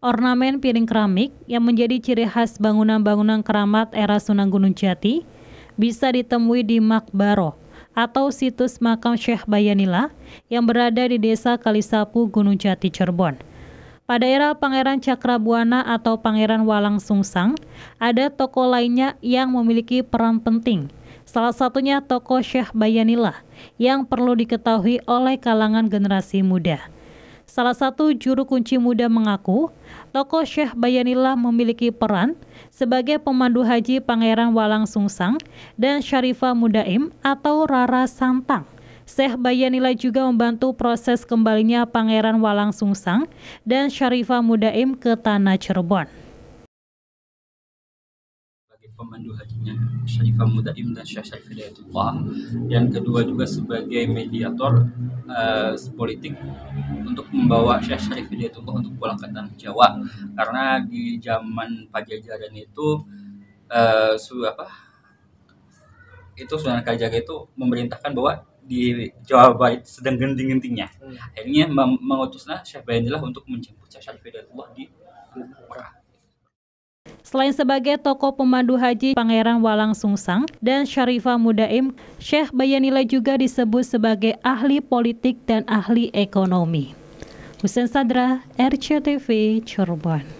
ornamen piring keramik yang menjadi ciri khas bangunan-bangunan keramat era Sunan Gunung Jati bisa ditemui di Makbaro atau situs makam Syekh Bayanila yang berada di desa Kalisapu Gunung Jati Cirebon. Pada era Pangeran Cakrabuana atau Pangeran Walang Sungsang, ada toko lainnya yang memiliki peran penting. Salah satunya toko Syekh Bayanilah yang perlu diketahui oleh kalangan generasi muda. Salah satu juru kunci muda mengaku, Loko Syekh Bayanillah memiliki peran sebagai pemandu haji Pangeran Walang Sungsang dan Syarifah Mudaim atau Rara Santang. Syekh Bayanillah juga membantu proses kembalinya Pangeran Walang Sungsang dan Syarifah Mudaim ke Tanah Cirebon. pemandu hajinya Syarifah Mudaim dan Syekh Syarifah Yang kedua juga sebagai mediator uh, politik untuk membawa Syekh Syarif Hidayatullah untuk pulang ke tanah Jawa karena di zaman Pajajaran itu uh, apa itu Sunan Kalijaga itu memerintahkan bahwa di Jawa Barat sedang genting-gentingnya. Hmm. Akhirnya mengutuslah Syekh Bayanilah untuk menjemput Syekh Syarif Hidayatullah di Mekah. Selain sebagai tokoh pemandu haji Pangeran Walang Sungsang dan Syarifah Mudaim, Syekh Bayanila juga disebut sebagai ahli politik dan ahli ekonomi. Hussein Sadra, RCTV, Cirebon.